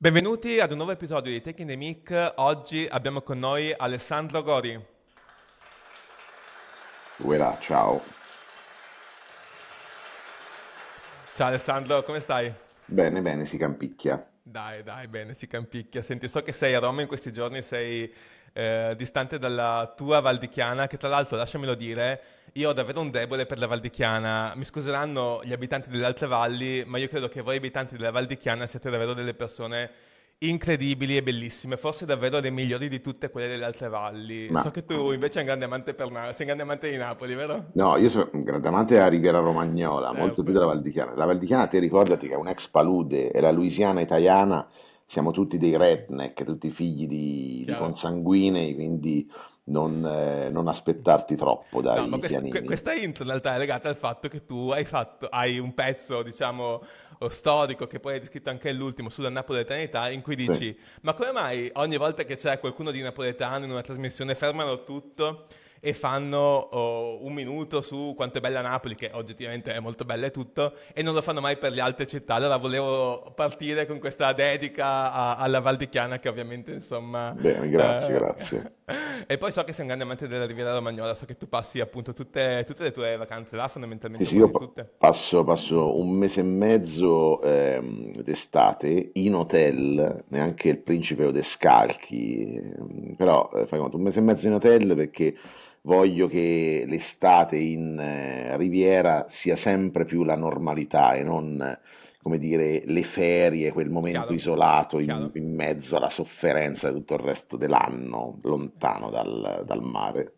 Benvenuti ad un nuovo episodio di Taking the Mic. Oggi abbiamo con noi Alessandro Gori. Uera, ciao. Ciao Alessandro, come stai? Bene, bene, si campicchia. Dai, dai, bene, si campicchia. Senti, so che sei a Roma in questi giorni, sei eh, distante dalla tua Valdichiana, che tra l'altro, lasciamelo dire, io ho davvero un debole per la Valdichiana. Mi scuseranno gli abitanti delle altre valli, ma io credo che voi abitanti della Valdichiana siete davvero delle persone incredibili e bellissime, forse davvero le migliori di tutte quelle delle altre valli. Ma... So che tu invece sei un grande amante per Na- sei un grande amante di Napoli, vero? No, io sono un grande amante della Riviera Romagnola, certo. molto più della Valdichiana. La Valdichiana, ti ricordati che è un'ex palude, è la Louisiana italiana, siamo tutti dei redneck, tutti figli di, di consanguinei, quindi non, eh, non, aspettarti troppo dai no, ma questa, Questa intro in realtà è legata al fatto che tu hai, fatto, hai un pezzo, diciamo, storico, che poi hai descritto anche l'ultimo, sulla napoletanità, in cui dici, sì. ma come mai ogni volta che c'è qualcuno di napoletano in una trasmissione fermano tutto e fanno oh, un minuto su quanto è bella Napoli, che oggettivamente è molto bella e tutto, e non lo fanno mai per le altre città. Allora volevo partire con questa dedica a, alla Valdichiana che ovviamente insomma... Bene, grazie, eh, grazie. e poi so che sei un grande amante della Riviera Romagnola, so che tu passi appunto tutte, tutte le tue vacanze là fondamentalmente. Sì, sì, io pa- passo, passo, un mese e mezzo ehm, d'estate in hotel, neanche il principe Odescalchi, Descalchi, ehm, però eh, fai conto, un mese e mezzo in hotel perché voglio che l'estate in eh, Riviera sia sempre più la normalità e non come dire, le ferie, quel momento chiaro, isolato in, in, mezzo alla sofferenza di tutto il resto dell'anno, lontano dal, dal mare.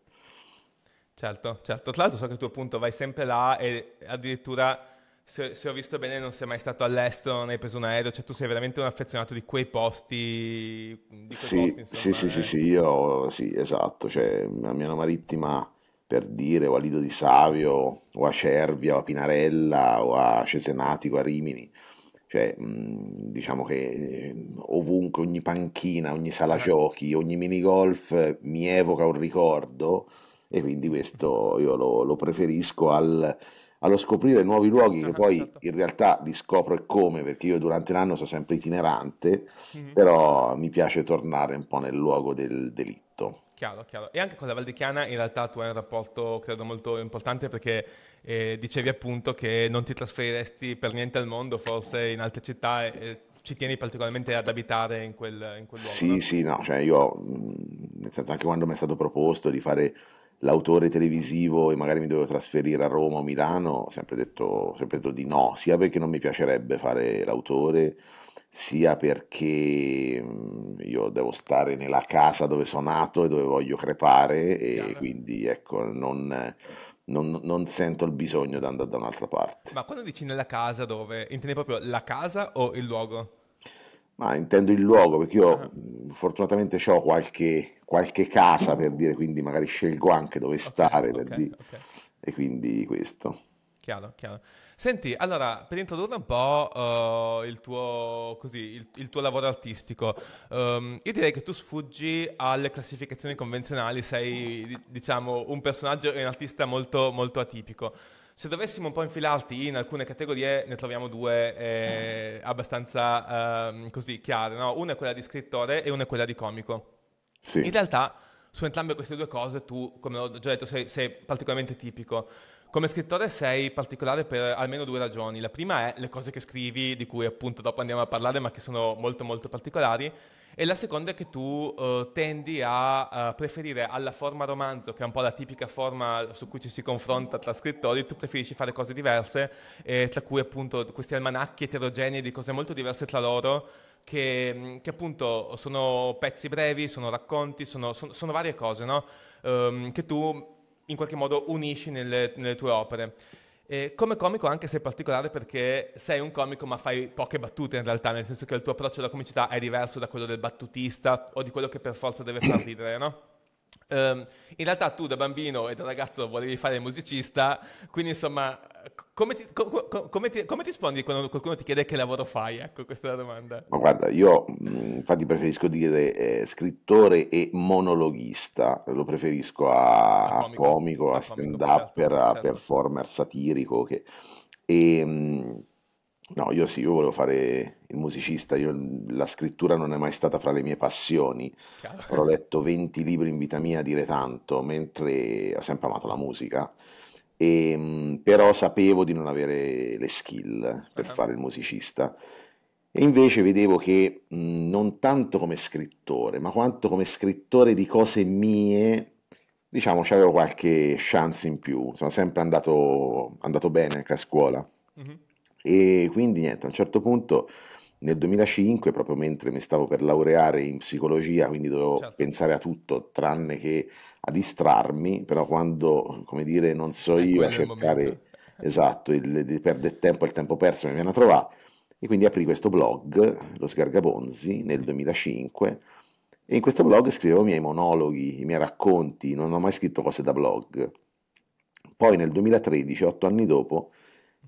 Certo, certo. Tra l'altro so che tu appunto vai sempre là e addirittura se, se, ho visto bene, non sei mai stato all'estero, non hai preso un aereo, cioè tu sei veramente un affezionato di quei posti. Di quei sì, posti, insomma, sì, eh. sì, sì, eh. sì, io sì, esatto, cioè la mia marittima per dire, o a Lido di Savio, o a Cervia, o a Pinarella, o a Cesenatico, a Rimini. Cioè, mm, diciamo che eh, ovunque, ogni panchina, ogni sala eh. giochi, ogni minigolf mi evoca un ricordo e quindi questo io lo, lo preferisco al allo scoprire nuovi luoghi che certo, poi certo. in realtà li scopro e come, perché io durante l'anno sono sempre itinerante, mm-hmm. però mi piace tornare un po' nel luogo del delitto. Chiaro, chiaro. E anche con la Valdichiana in realtà tu hai un rapporto, credo, molto importante perché eh, dicevi appunto che non ti trasferiresti per niente al mondo, forse in altre città, e, e ci tieni particolarmente ad abitare in quel, in quel luogo. Sì, no? sì, no, cioè io, nel senso anche quando mi è stato proposto di fare l'autore televisivo e magari mi dovevo trasferire a Roma o Milano, ho sempre detto, sempre detto di no, sia perché non mi piacerebbe fare l'autore, sia perché mm, io devo stare nella casa dove sono nato e dove voglio crepare e Chiaro. quindi ecco, non, non, non, sento il bisogno di andare da un'altra parte. Ma quando dici nella casa dove, intendi proprio la casa o il luogo? Ma intendo il luogo, perché io ah. fortunatamente ho qualche, qualche, casa per dire, quindi magari scelgo anche dove okay, stare okay, per dire. Okay. E quindi questo. Chiaro, chiaro. Senti, allora, per introdurre un po' uh, il, tuo, così, il, il, tuo, lavoro artistico, um, io direi che tu sfuggi alle classificazioni convenzionali, sei diciamo un personaggio e un artista molto, molto atipico. Se dovessimo un po' infilarti in alcune categorie, ne troviamo due eh, abbastanza eh, così chiare. No? Una è quella di scrittore e una è quella di comico. Sì. In realtà, su entrambe queste due cose, tu, come ho già detto, sei, sei particolarmente tipico. Come scrittore sei particolare per almeno due ragioni. La prima è le cose che scrivi, di cui appunto dopo andiamo a parlare, ma che sono molto molto particolari. E la seconda è che tu eh, tendi a eh, preferire alla forma romanzo, che è un po' la tipica forma su cui ci si confronta tra scrittori, tu preferisci fare cose diverse, eh, tra cui appunto questi almanacchi eterogenei di cose molto diverse tra loro, che, che appunto sono pezzi brevi, sono racconti, sono, sono, sono varie cose, no? Um, che tu in qualche modo unisci nelle, nelle tue opere. E come comico anche sei particolare perché sei un comico ma fai poche battute in realtà, nel senso che il tuo approccio alla comicità è diverso da quello del battutista o di quello che per forza deve far ridere, no? Um, in realtà tu da bambino e da ragazzo volevi fare musicista, quindi insomma come ti, co, co, come, ti, come ti, rispondi quando qualcuno ti chiede che lavoro fai? Ecco, questa è la domanda. Ma guarda, io mm, infatti preferisco dire eh, scrittore e monologhista, lo preferisco a, a comico, comico, a, stand-up, certo, a certo. performer satirico. Che... E, ehm, no, io sì, io volevo fare il musicista, io, mm, la scrittura non è mai stata fra le mie passioni, Chiaro. però ho letto 20 libri in vita mia a dire tanto, mentre ho sempre amato la musica. E, ehm, però sapevo di non avere le skill per uh-huh. fare il musicista. E invece vedevo che mh, non tanto come scrittore, ma quanto come scrittore di cose mie, diciamo, c'avevo qualche chance in più. Sono sempre andato, andato bene anche a scuola. Uh-huh. E quindi niente, a un certo punto nel 2005, proprio mentre mi stavo per laureare in psicologia, quindi dovevo certo. pensare a tutto tranne che a distrarmi, però quando, come dire, non so è ecco, io a cercare, momento. esatto, il, di perdere tempo, il tempo perso mi viene a trovare, e quindi aprì questo blog, lo Sgargabonzi, nel 2005, e in questo blog scrivevo i miei monologhi, i miei racconti, non ho mai scritto cose da blog. Poi nel 2013, otto anni dopo,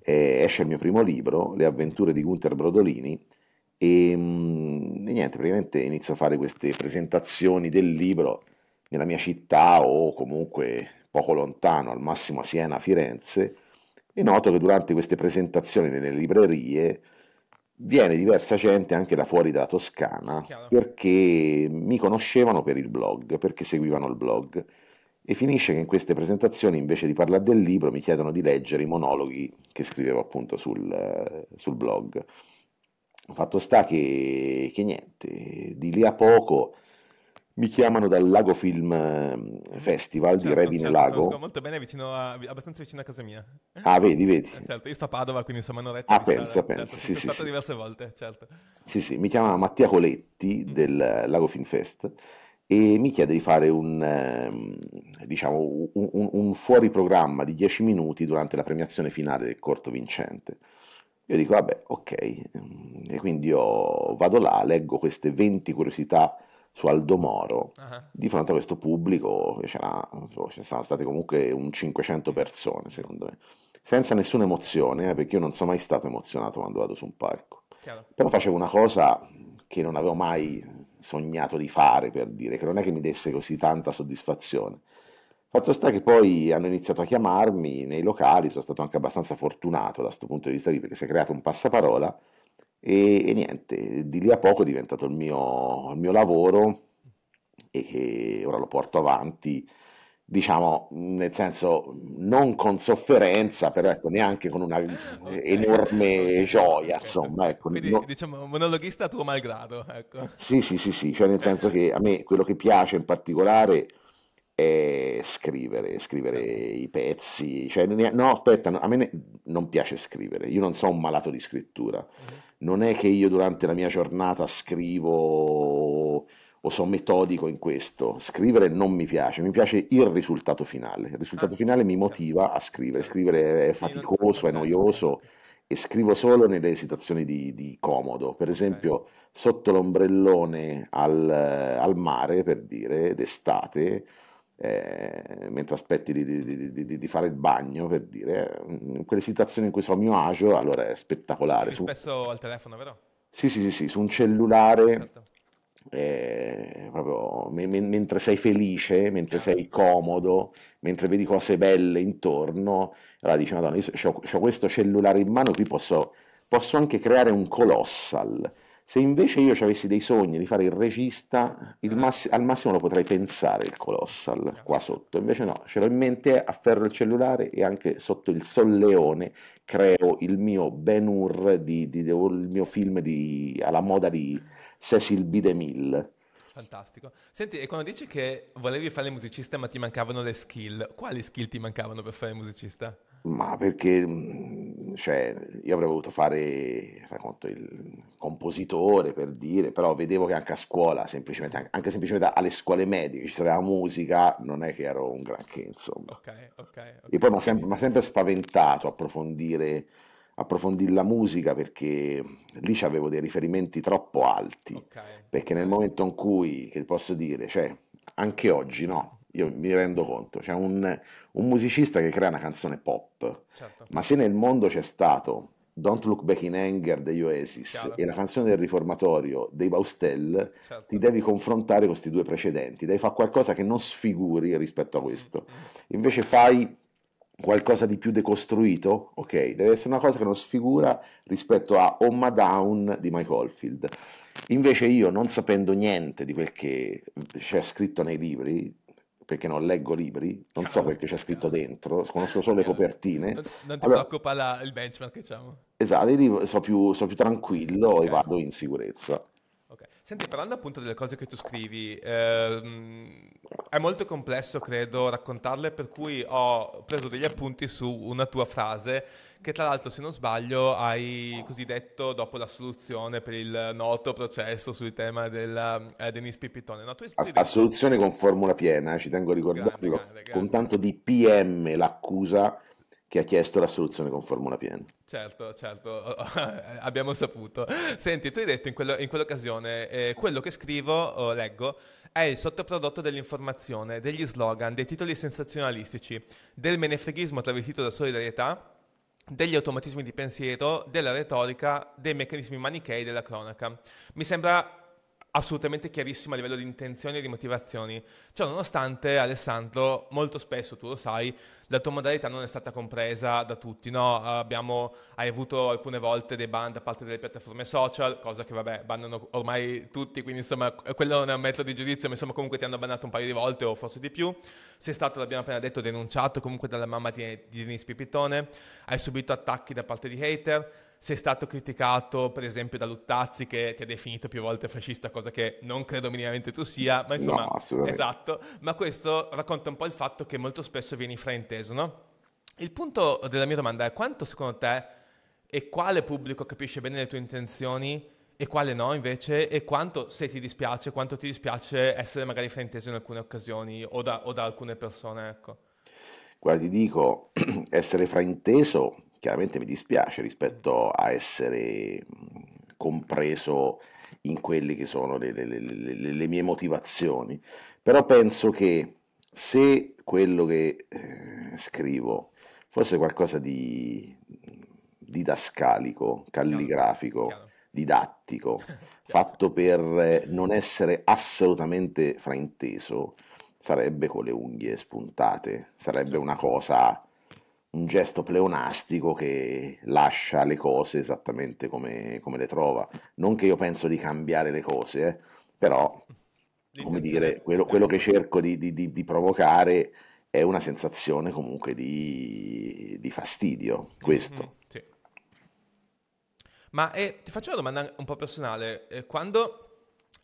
eh, esce il mio primo libro, Le avventure di Gunther Brodolini, e, mm, e niente, praticamente inizio a fare queste presentazioni del libro nella mia città o comunque poco lontano, al massimo a Siena, Firenze, e noto che durante queste presentazioni nelle librerie viene diversa gente anche da fuori dalla Toscana perché mi conoscevano per il blog, perché seguivano il blog. E finisce che in queste presentazioni, invece di parlare del libro, mi chiedono di leggere i monologhi che scrivevo appunto sul, sul blog. Fatto sta che, che niente, di lì a poco mi chiamano dal Lago Film ehm, Festival certo, di Revine certo, Lago. molto bene, vicino a, abbastanza vicino a casa mia. Ah, vedi, vedi. Eh, certo, io sto a Padova, quindi insomma non Ah, pensa, eh, pensa. Certo, sì, sì, stato sì. diverse volte, certo. Sì, sì, mi chiama Mattia Coletti mm. del Lago Film Fest e mi chiede di fare un, ehm, diciamo, un, un, un fuori programma di 10 minuti durante la premiazione finale del corto vincente. Io dico, vabbè, ok. E quindi io vado là, leggo queste 20 curiosità su Aldo Moro, uh-huh. di fronte a questo pubblico c'era, ci sono state comunque un 500 persone, secondo me, senza nessuna emozione, eh, perché io non sono mai stato emozionato quando vado su un palco. Chiaro. Però facevo una cosa che non avevo mai sognato di fare, per dire, che non è che mi desse così tanta soddisfazione. Fatto sta che poi hanno iniziato a chiamarmi nei locali, sono stato anche abbastanza fortunato da questo punto di vista lì, perché si è creato un passaparola e, e, niente, di lì a poco è diventato il mio, il mio lavoro e che ora lo porto avanti, diciamo, nel senso non con sofferenza, però ecco, neanche con una enorme gioia, insomma. Ecco. Quindi no... diciamo monologhista a tuo malgrado, ecco. Sì, sì, sì, sì, cioè nel senso che a me quello che piace in particolare è scrivere, scrivere i pezzi. Cioè, no, aspetta, a me non piace scrivere, io non sono un malato di scrittura. Mhm. Non è che io durante la mia giornata scrivo o sono metodico in questo. Scrivere non mi piace, mi piace il risultato finale. Il risultato ah, finale mi motiva a scrivere. Scrivere è faticoso, è noioso e scrivo solo nelle situazioni di, di comodo. Per esempio, okay. sotto l'ombrellone al, al, mare, per dire, d'estate, eh, mentre aspetti di, di, di, di, fare il bagno, per dire, eh, in quelle situazioni in cui sono a mio agio, allora è spettacolare. Su... Spesso al telefono, vero? Sì, sì, sì, sì su un cellulare. Certo. Eh, proprio, me, me, mentre sei felice, mentre certo. sei comodo, mentre vedi cose belle intorno, allora dici: Madonna, io ho questo cellulare in mano, qui posso, posso anche creare un colossal se invece io avessi dei sogni di fare il regista, il eh. massi- al massimo lo potrei pensare il Colossal qua sotto, invece no, ce l'ho in mente, afferro il cellulare e anche sotto il solleone creo il mio Ben Hur, di, di, di, il mio film alla moda di Cecil B. DeMille. Fantastico. Senti, e quando dici che volevi fare il musicista ma ti mancavano le skill, quali skill ti mancavano per fare il musicista? Ma perché mhmm, cioè, io avrei voluto fare, fare conto, il compositore per dire, però vedevo che anche a scuola, semplicemente, anche semplicemente alle scuole medie, ci sarà musica, non è che ero un granché, insomma. Ok, okay, okay. E poi mi ha sempre, sempre, spaventato approfondire, approfondire, la musica perché lì avevo dei riferimenti troppo alti, perché nel momento in cui, che posso dire, cioè, anche oggi no io mi rendo conto, c'è un, un musicista che crea una canzone pop, certo. ma se nel mondo c'è stato Don't Look Back in Anger degli Oasis Chiaro. e la canzone del riformatorio dei Baustel, certo. ti devi confrontare con questi due precedenti, devi fare qualcosa che non sfiguri rispetto a mm, questo. Mm, mm. Invece fai qualcosa di più decostruito, ok, deve essere una cosa che non sfigura rispetto a Omma Down di Mike Oldfield. Invece io, non sapendo niente di quel che c'è scritto nei libri, perché non leggo libri, non so perché c'è scritto dentro, conosco solo le copertine. Non, non ti allora, preoccupa la, il benchmark, diciamo. Esatto, lì so più, so più tranquillo okay. e vado in sicurezza. Okay. Senti, parlando appunto delle cose che tu scrivi, ehm, è molto complesso, credo, raccontarle, per cui ho preso degli appunti su una tua frase che tra l'altro se non sbaglio hai cosiddetto dopo la soluzione per il noto processo sul tema del eh, Denis Pipitone. No, assoluzione con formula piena, eh, ci tengo a ricordarvi, con tanto di PM l'accusa che ha chiesto la soluzione con formula piena. Certo, certo, abbiamo saputo. Senti, tu hai detto in, quello, in quell'occasione, eh, quello che scrivo o leggo è il sottoprodotto dell'informazione, degli slogan, dei titoli sensazionalistici, del menefreghismo travestito da solidarietà degli automatismi di pensiero, della retorica, dei meccanismi manichei della cronaca. Mi sembra assolutamente chiarissima a livello di intenzioni e di motivazioni. Ciò cioè, nonostante, Alessandro, molto spesso, tu lo sai, la tua modalità non è stata compresa da tutti, no? Abbiamo, hai avuto alcune volte dei ban da parte delle piattaforme social, cosa che vabbè, bannano ormai tutti, quindi insomma quello non è un metodo di giudizio, ma insomma comunque ti hanno bannato un paio di volte o forse di più. Sei stato, l'abbiamo appena detto, denunciato comunque dalla mamma di, di Denise Pipitone, hai subito attacchi da parte di hater, sei stato criticato per esempio da Luttazzi che ti ha definito più volte fascista, cosa che non credo minimamente tu sia, ma insomma, no, esatto, ma questo racconta un po' il fatto che molto spesso vieni frainteso, no? Il punto della mia domanda è quanto secondo te e quale pubblico capisce bene le tue intenzioni e quale no invece e quanto se ti dispiace, quanto ti dispiace essere magari frainteso in alcune occasioni o da, o da alcune persone, ecco. Guarda, ti dico, essere frainteso chiaramente mi dispiace rispetto a essere compreso in quelle che sono le, le, le, le mie motivazioni, però penso che se quello che eh, scrivo fosse qualcosa di didascalico, calligrafico, didattico, fatto per non essere assolutamente frainteso, sarebbe con le unghie spuntate, sarebbe certo. una cosa un gesto pleonastico che lascia le cose esattamente come, come, le trova. Non che io penso di cambiare le cose, eh, però come dire, quello, quello che cerco di, di, di, di, provocare è una sensazione comunque di, fastidio, mm-hmm. questo. Mm-hmm, sì. Ma eh, ti faccio una domanda un po' personale. Eh, quando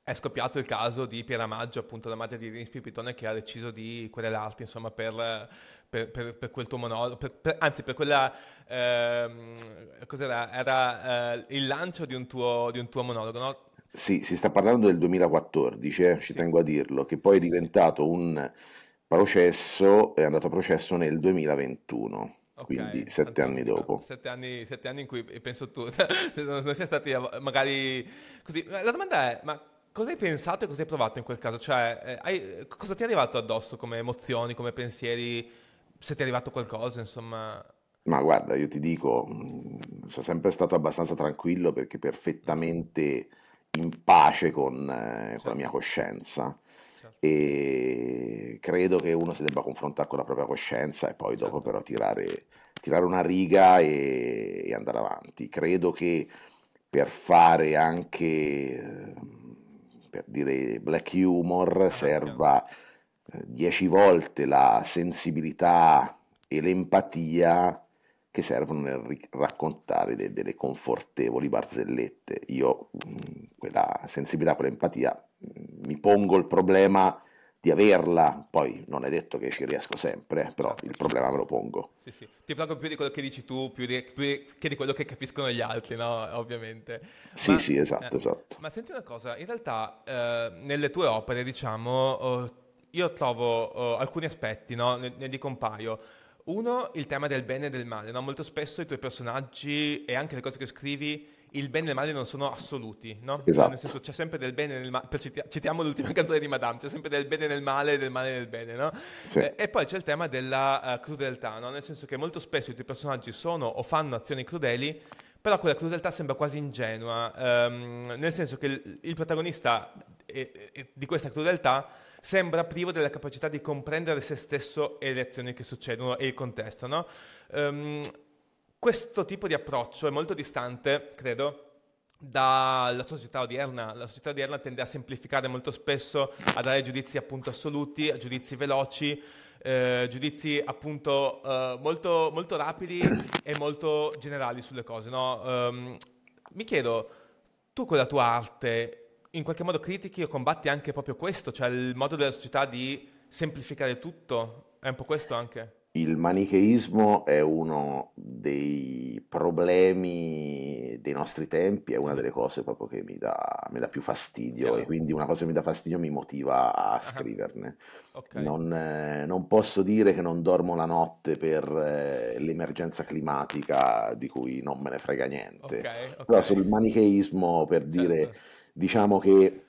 è scoppiato il caso di Piera Maggio, appunto la madre di Rinspio Pitone, che ha deciso di querelarti, insomma, per per, per, per quel tuo monologo, anzi per quella, ehm, cos'era, era eh, il lancio di un tuo, di un tuo monologo, no? Sì, si sta parlando del 2014, eh, ci sì. tengo a dirlo, che poi è diventato un processo, è andato a processo nel 2021. Okay, quindi sette anni dopo. Sette anni, sette anni, in cui penso tu non sia stati eh, magari così. La domanda è, ma cosa hai pensato e cosa hai provato in quel caso? Cioè, eh, hai, cosa ti è arrivato addosso come emozioni, come pensieri? se ti è arrivato qualcosa, insomma... Ma guarda, io ti dico, mm, sono sempre stato abbastanza tranquillo perché perfettamente in pace con, eh, con la certo. mia coscienza certo, e credo che uno si debba confrontare con la propria coscienza e poi dopo certo. però tirare, tirare una riga e, e andare avanti. Credo che per fare anche, eh, per dire, black humor Ah, chiaro. serva dieci volte la sensibilità e l'empatia che servono nel ri- raccontare de- delle confortevoli barzellette. Io mh, quella sensibilità, quell'empatia, mh, mi pongo il problema di averla, poi non è detto che ci riesco sempre, eh, però il problema me lo pongo. Sì, sì, ti parlo più di quello che dici tu, più, di, più di, che di quello che capiscono gli altri, no? Ovviamente. Sì, ma, sì, esatto, eh, esatto. Ma senti una cosa, in realtà eh, nelle tue opere, diciamo... Oh, io trovo uh, alcuni aspetti, no? ne, ne, dico un paio. Uno, il tema del bene e del male. No? Molto spesso i tuoi personaggi e anche le cose che scrivi, il bene e il male non sono assoluti. No? Cioè, esatto. nel senso, c'è sempre del bene e del male. citiamo l'ultima canzone di Madame, c'è sempre del bene e del male, del male e del bene. Sì. Eh, e poi c'è il tema della uh, crudeltà, nel senso che molto spesso i tuoi personaggi sono o fanno azioni crudeli, però quella crudeltà sembra quasi ingenua, um, nel senso che il, il protagonista è, eh, è, di questa crudeltà sembra privo della capacità di comprendere se stesso e le azioni che succedono e il contesto. No? Um, questo tipo di approccio è molto distante, credo, dalla società odierna. La società odierna tende a semplificare molto spesso, a dare giudizi appunto assoluti, giudizi veloci, eh, giudizi appunto eh, molto, molto, rapidi e molto generali sulle cose. No? Um, mi chiedo, tu con la tua arte in qualche modo critichi o combatti anche proprio questo, cioè il modo della società di semplificare tutto, è un po' questo anche? Il manicheismo è uno dei problemi dei nostri tempi, è una delle cose proprio che mi dà, mi dà più fastidio Chiaro. e quindi una cosa che mi dà fastidio mi motiva a ah. scriverne. okay. non, eh, non, posso dire che non dormo la notte per eh, l'emergenza climatica di cui non me ne frega niente, okay, okay. però sul manicheismo per dire... Certo diciamo che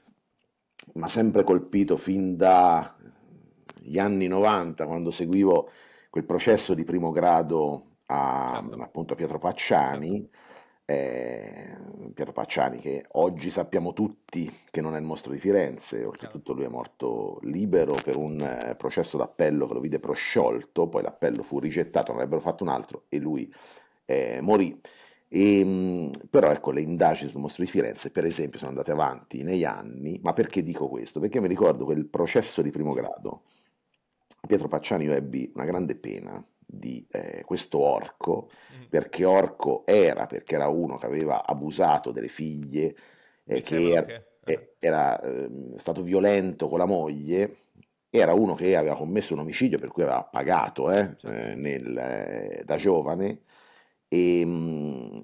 mi ha sempre colpito fin dagli anni 90, quando seguivo quel processo di primo grado a, certo. appunto, a Pietro Pacciani. Certo. Eh, Pietro Pacciani, che oggi sappiamo tutti che non è il mostro di Firenze, oltretutto lui è morto libero per un eh, processo d'appello che lo vide prosciolto, poi l'appello fu rigettato, non avrebbero fatto un altro e lui eh, morì. E, ehm, però ecco, le indagini sul mostro di Firenze, per esempio, sono andate avanti negli anni, ma perché dico questo? Perché mi ricordo quel processo di primo grado. Pietro Pacciani io ebbi una grande pena di eh, questo orco, mm. perché orco era, perché era uno che aveva abusato delle figlie, eh, che era, che... Eh, era ehm, stato violento con la moglie, era uno che aveva commesso un omicidio per cui aveva pagato certo. nel, eh, da giovane e, ehm,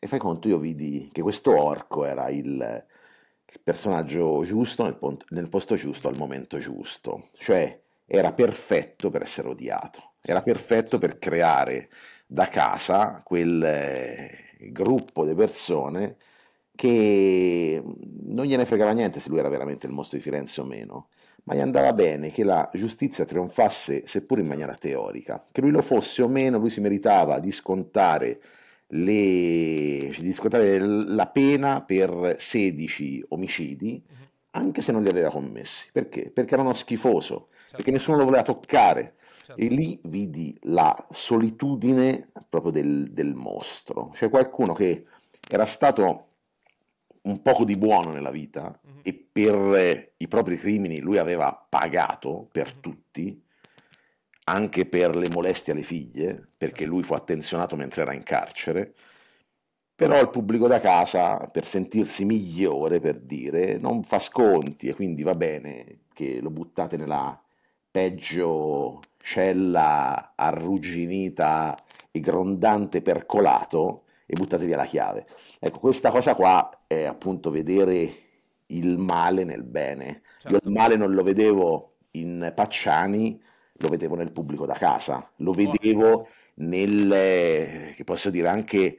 e fai conto, io vidi che questo orco era il, il personaggio giusto nel, nel, posto giusto al momento giusto, cioè era perfetto per essere odiato, era perfetto per creare da casa quel eh, gruppo di persone che non gliene fregava niente se lui era veramente il mostro di Firenze o meno ma gli andava bene che la giustizia trionfasse seppur in maniera teorica, che lui lo fosse o meno, lui si meritava di scontare, le, di scontare la pena per 16 omicidi, mhm. anche se non li aveva commessi. Perché? Perché era uno schifoso, certo. perché nessuno lo voleva toccare. Certo. E lì vidi la solitudine proprio del, del mostro, cioè qualcuno che era stato un poco di buono nella vita mm-hmm. e per eh, i propri crimini lui aveva pagato per mm-hmm. tutti, anche per le molestie alle figlie, perché certo. lui fu attenzionato mentre era in carcere, però il pubblico da casa, per sentirsi migliore, per dire, non fa sconti e quindi va bene che lo buttate nella peggio cella arrugginita e grondante percolato e buttate via la chiave. Ecco, questa cosa qua è appunto vedere il male nel bene. Certo. Io il certo. male non lo vedevo in Pacciani, lo vedevo nel pubblico da casa, lo vedevo nel, che posso dire, anche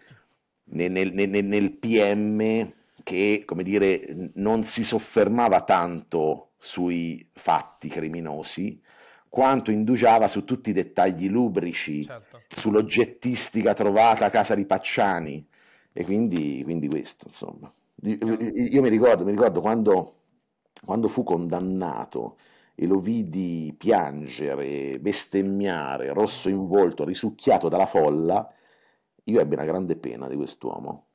nel, nel, nel, nel PM che, come dire, non si soffermava tanto sui fatti criminosi, quanto indugiava su tutti i dettagli lubrici, certo. sull'oggettistica trovata a casa di Pacciani. E quindi, quindi questo, insomma. Eh, eh, io mi ricordo, mi ricordo quando, quando fu condannato e lo vidi piangere, bestemmiare, rosso in volto, risucchiato dalla folla, io ebbi una grande pena di quest'uomo.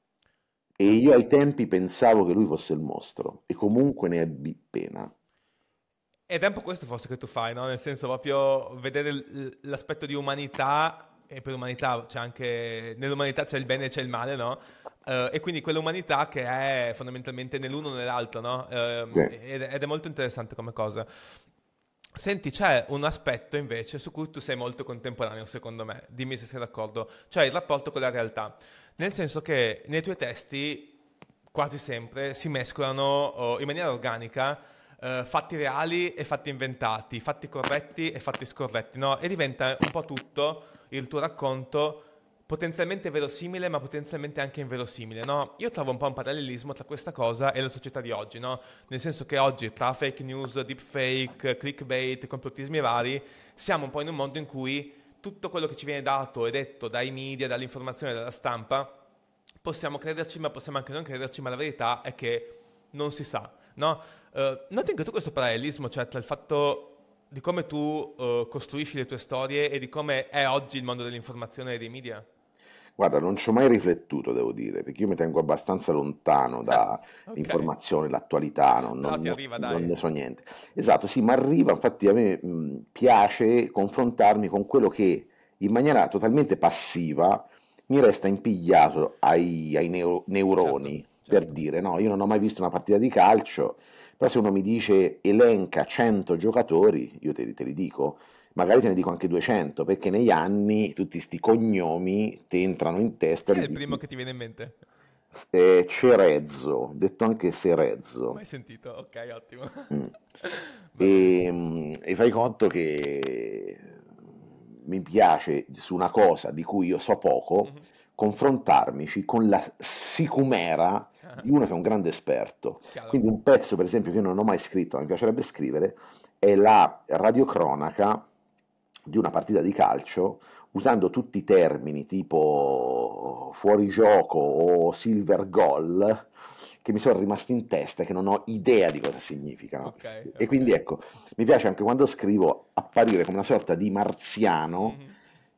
E io ai tempi pensavo che lui fosse il mostro, e comunque ne ebbi pena. Ed è un po' questo forse che tu fai, no? Nel senso proprio vedere l'aspetto di umanità e per umanità c'è anche nell'umanità c'è il bene e c'è il male, no? Uh, e quindi quell'umanità che è fondamentalmente nell'uno o nell'altro, no? Uh, ed, ed, è molto interessante come cosa. Senti, c'è un aspetto invece su cui tu sei molto contemporaneo, secondo me, dimmi se sei d'accordo, cioè il rapporto con la realtà. Nel senso che nei tuoi testi quasi sempre si mescolano oh, in maniera organica eh, fatti reali e fatti inventati, fatti corretti e fatti scorretti, no? E diventa un po' tutto il tuo racconto potenzialmente verosimile ma potenzialmente anche inverosimile, no? Io trovo un po' un parallelismo tra questa cosa e la società di oggi, no? Nel senso che oggi tra fake news, deepfake, clickbait, complottismi vari, siamo un po' in un mondo in cui tutto quello che ci viene dato e detto dai media, dall'informazione, dalla stampa, possiamo crederci ma possiamo anche non crederci, ma la verità è che non si sa. No? Uh, eh, noti anche tu questo parallelismo, cioè tra il fatto di come tu uh, costruisci le tue storie e di come è oggi il mondo dell'informazione e dei media? Guarda, non ci ho mai riflettuto, devo dire, perché io mi tengo abbastanza lontano dall'informazione, eh, okay. l'attualità, non, non, arriva, non, ne so niente. Esatto, sì, ma arriva, infatti a me piace confrontarmi con quello che in maniera totalmente passiva mi resta impigliato ai, ai neuro, neuroni. Certo per dire, no? Io non ho mai visto una partita di calcio, però se uno mi dice elenca 100 giocatori, io te, te li dico, magari te ne dico anche 200, perché negli anni tutti questi cognomi ti entrano in testa. Chi è il primo che ti viene in mente? Eh, Cerezzo, detto anche Serezzo. Mai sentito? Ok, ottimo. Mm. e, ehm, e fai conto che mi piace su una cosa di cui io so poco, mm-hmm. confrontarmici con la sicumera di uno che è un grande esperto. Quindi un pezzo, per esempio, che io non ho mai scritto, ma mi piacerebbe scrivere, è la radiocronaca di una partita di calcio usando tutti i termini tipo fuorigioco o silver goal che mi sono rimasti in testa e che non ho idea di cosa significano. Okay, e quindi ecco, mi piace anche quando scrivo apparire come una sorta di marziano mm-hmm.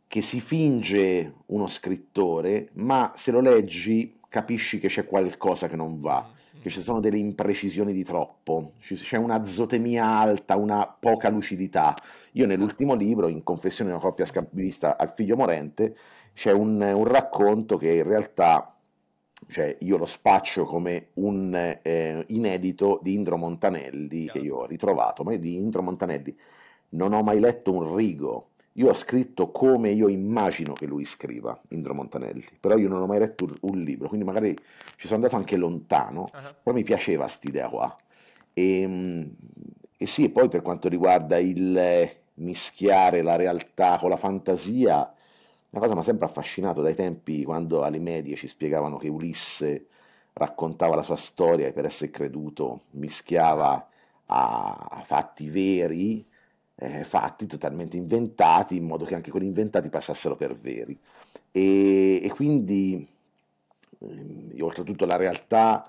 che si finge uno scrittore, ma se lo leggi capisci che c'è qualcosa che non va, mm, mm. che ci sono delle imprecisioni di troppo, c'è una zotemia alta, una poca lucidità. Io certo. nell'ultimo libro, in Confessione di una coppia scampista al figlio morente, c'è un, un racconto che in realtà cioè, io lo spaccio come un eh, inedito di Indro Montanelli, yeah. che io ho ritrovato, ma di Indro Montanelli non ho mai letto un rigo io ho scritto come io immagino che lui scriva, Indro Montanelli, però io non ho mai letto un libro, quindi magari ci sono andato anche lontano, uh-huh. però mi piaceva st'idea qua. E, ehm, e sì, poi per quanto riguarda il eh, mischiare la realtà con la fantasia, una cosa mi ha sempre affascinato dai tempi quando alle medie ci spiegavano che Ulisse raccontava la sua storia e per essere creduto mischiava a fatti veri eh, fatti totalmente inventati, in modo che anche quelli inventati passassero per veri. E, e quindi, eh, oltretutto, la realtà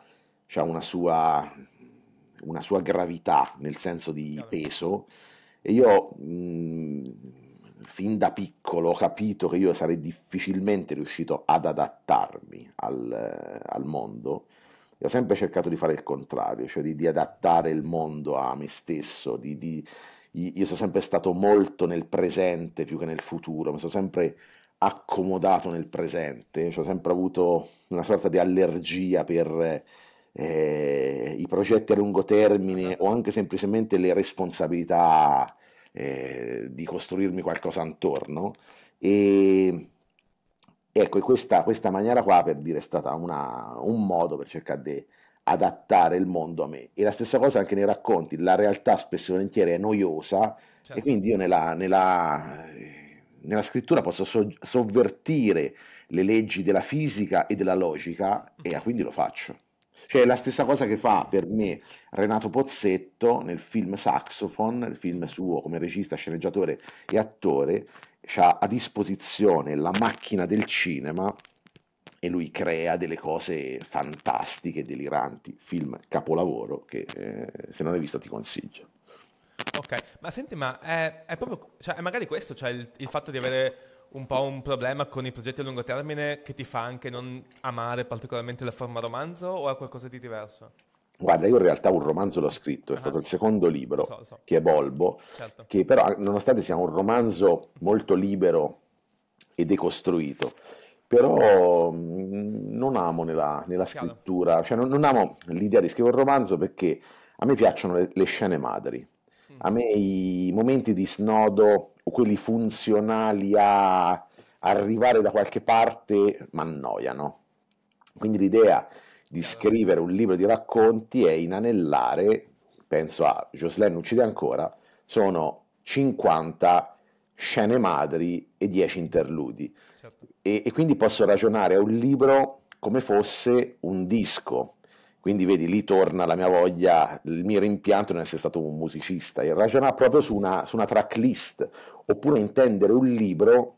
ha una sua, una sua, gravità, nel senso di peso, e io... Mh, mhmm, fin da piccolo ho capito che io sarei difficilmente riuscito ad adattarmi al, al mondo e ho sempre cercato di fare il contrario, cioè di, di adattare il mondo a me stesso, di, di, io sono sempre stato molto nel presente più che nel futuro, mi sono sempre accomodato nel presente, cioè ho sempre avuto una sorta di allergia per eh, i progetti a lungo termine o anche semplicemente le responsabilità eh, di costruirmi qualcosa intorno. E ecco, questa, questa maniera qua per dire è stata una, un modo per cercare di adattare il mondo a me. E la stessa cosa anche nei racconti, la realtà spesso e volentieri è noiosa certo. e quindi io nella, nella, nella scrittura posso so, sovvertire le leggi della fisica e della logica e quindi lo faccio. Cioè è la stessa cosa che fa per me Renato Pozzetto nel film Saxophone, il film suo come regista, sceneggiatore e attore, ha a disposizione la macchina del cinema e lui crea delle cose fantastiche, deliranti, film capolavoro che eh, se non hai visto ti consiglio. Ok, ma senti, ma è, è proprio, cioè, è magari questo, cioè il, il fatto di avere un po' un problema con i progetti a lungo termine che ti fa anche non amare particolarmente la forma romanzo o è qualcosa di diverso? Guarda, io in realtà un romanzo l'ho scritto, è ah, stato il secondo libro, lo so, lo so. che è Bolbo, certo. che però nonostante sia un romanzo molto libero e decostruito, però mm, non amo nella, nella scrittura, cioè non, non, amo l'idea di scrivere un romanzo perché a me piacciono le, le scene madri, mm. a me i momenti di snodo o quelli funzionali a arrivare da qualche parte mi annoiano. Quindi l'idea di scrivere un libro di racconti è inanellare, penso a Jocelyn uccide ancora, sono 50 scene madri e 10 interludi. Certo. E, e, quindi posso ragionare a un libro come fosse un disco. Quindi vedi, lì torna la mia voglia, il mio rimpianto di essere stato un musicista, e ragionare proprio su una, su una tracklist, oppure intendere un libro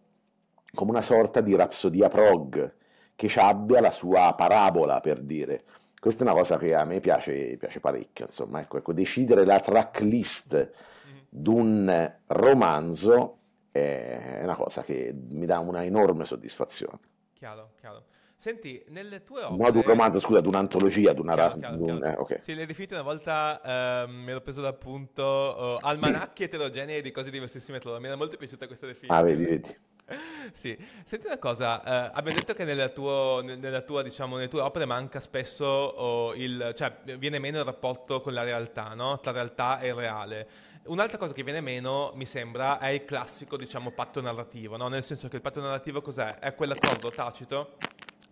come una sorta di rapsodia prog, che abbia la sua parabola, per dire. Questa è una cosa che a me piace, piace parecchio, insomma, ecco, ecco, decidere la tracklist mm-hmm. di un romanzo è una cosa che mi dà una enorme soddisfazione. Chiaro, chiaro. Senti, nelle tue opere... No, di un romanzo, scusa, di un'antologia, di una... Chiaro, ra... chiaro, un... Eh, okay. Sì, le definite una volta, eh, mi ero preso d'appunto, oh, almanacchi eterogenei di cose diversissime tra loro. Mi era molto piaciuta questa definizione. Ah, vedi, vedi. Sì, senti una cosa, eh, abbiamo detto che nella tua, nella tua, diciamo, nelle tue opere manca spesso oh, il, cioè viene meno il rapporto con la realtà, no? tra realtà e reale. Un'altra cosa che viene meno, mi sembra, è il classico, diciamo, patto narrativo, no? Nel senso che il patto narrativo cos'è? È quell'accordo tacito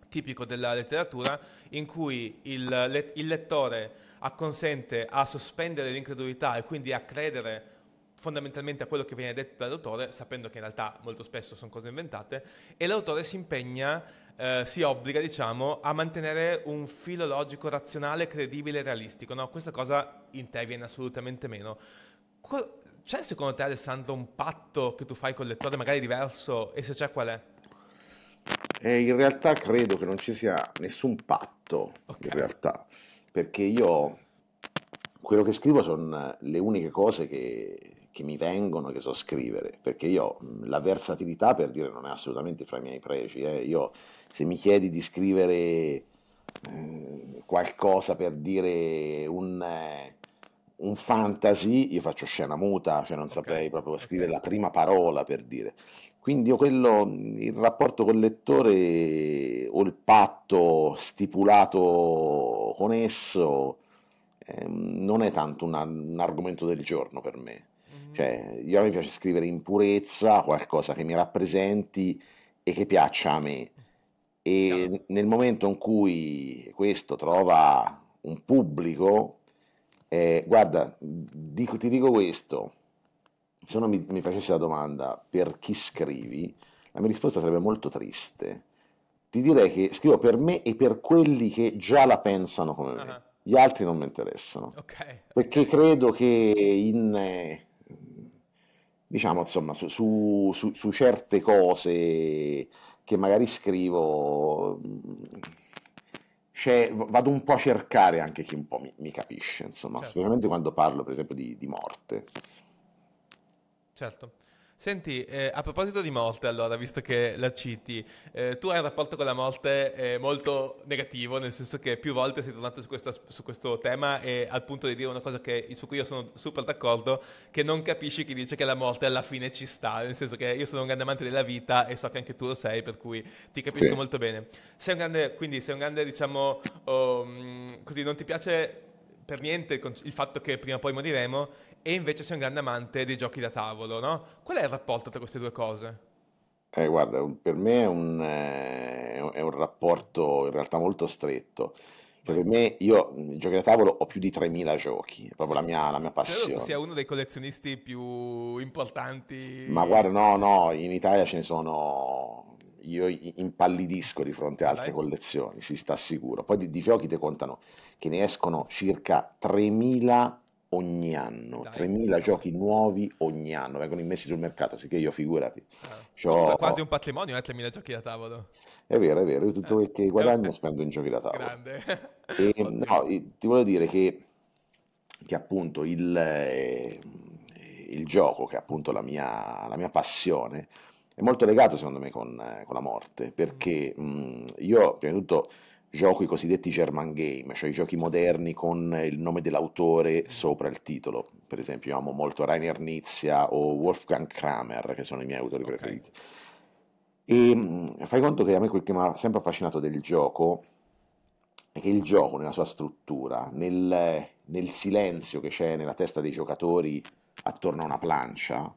tipico della letteratura in cui il, il, lettore acconsente a sospendere l'incredulità e quindi a credere fondamentalmente a quello che viene detto dall'autore, sapendo che in realtà molto spesso sono cose inventate, e l'autore si impegna, eh, si obbliga, diciamo, a mantenere un filo logico razionale, credibile e realistico. No? Questa cosa in te viene assolutamente meno c'è secondo te Alessandro un patto che tu fai con il lettore magari diverso e se c'è qual è? Eh, in realtà credo che non ci sia nessun patto, okay. in realtà, perché io quello che scrivo sono le uniche cose che, che, mi vengono, che so scrivere, perché io la versatilità per dire non è assolutamente fra i miei pregi, eh. io se mi chiedi di scrivere eh, qualcosa per dire un... Eh, un fantasy, io faccio scena muta, cioè non okay. saprei proprio scrivere okay. la prima parola per dire. Quindi io quello, il rapporto col lettore o il patto stipulato con esso eh, non è tanto una, un argomento del giorno per me. Mm-hmm. Cioè, io a me piace scrivere in purezza qualcosa che mi rappresenti e che piaccia a me. E no. nel momento in cui questo trova un pubblico, eh, guarda, dico, ti dico questo, se uno mi, mi facesse la domanda per chi scrivi, la mia risposta sarebbe molto triste. Ti direi che scrivo per me e per quelli che già la pensano come me. Uh-huh. Gli altri non mi interessano. Okay. Perché credo che in... Eh, diciamo, insomma, su, su, su, su certe cose che magari scrivo mm, vado un po' a cercare anche chi un po' mi, mi capisce, insomma, certo. specialmente quando parlo per esempio di, di morte. Certo. Senti, eh, a proposito di morte, allora, visto che la citi, eh, tu hai un rapporto con la morte eh, molto negativo, nel senso che più volte sei tornato su, questa, su, questo tema e al punto di dire una cosa che, su cui io sono super d'accordo, che non capisci chi dice che la morte alla fine ci sta, nel senso che io sono un grande amante della vita e so che anche tu lo sei, per cui ti capisco sì. molto bene. Sei un grande, quindi sei un grande, diciamo, um, così, non ti piace per niente il fatto che prima o poi moriremo e invece sei un grande amante dei giochi da tavolo, no? Qual è il rapporto tra queste due cose? Eh, guarda, per me eh, è un, è un, rapporto in realtà molto stretto. Per me, io mm, giochi da tavolo ho più di 3.000 giochi, è proprio sì, la, mia, la mia passione. Credo che sia uno dei collezionisti più importanti. Ma guarda, no, no, in Italia ce ne sono io impallidisco di fronte a ah, altre Dai. collezioni, si sta sicuro. Poi di, di, giochi ti contano che ne escono circa 3.000 ogni anno, Dai, 3.000 no. giochi nuovi ogni anno, vengono immessi sul mercato, sì che io figurati. Ah. Ho... Quasi un patrimonio, eh, 3.000 giochi da tavolo. È vero, è vero, io tutto ah. quel che guadagno eh, spendo in giochi da tavolo. Grande. E, no, ti voglio dire che, che appunto il, eh, il, gioco, che è appunto la mia, la mia, passione, è molto legato secondo me con, eh, con la morte, perché mm. mh, mm, io prima di tutto gioco i cosiddetti German game, cioè i giochi moderni con il nome dell'autore sopra il titolo. Per esempio, io amo molto Rainer Nizia o Wolfgang Kramer, che sono i miei autori okay. preferiti. E mm, fai conto che a me quel che mi ha sempre affascinato del gioco è che il gioco, nella sua struttura, nel, nel silenzio che c'è nella testa dei giocatori attorno a una plancia,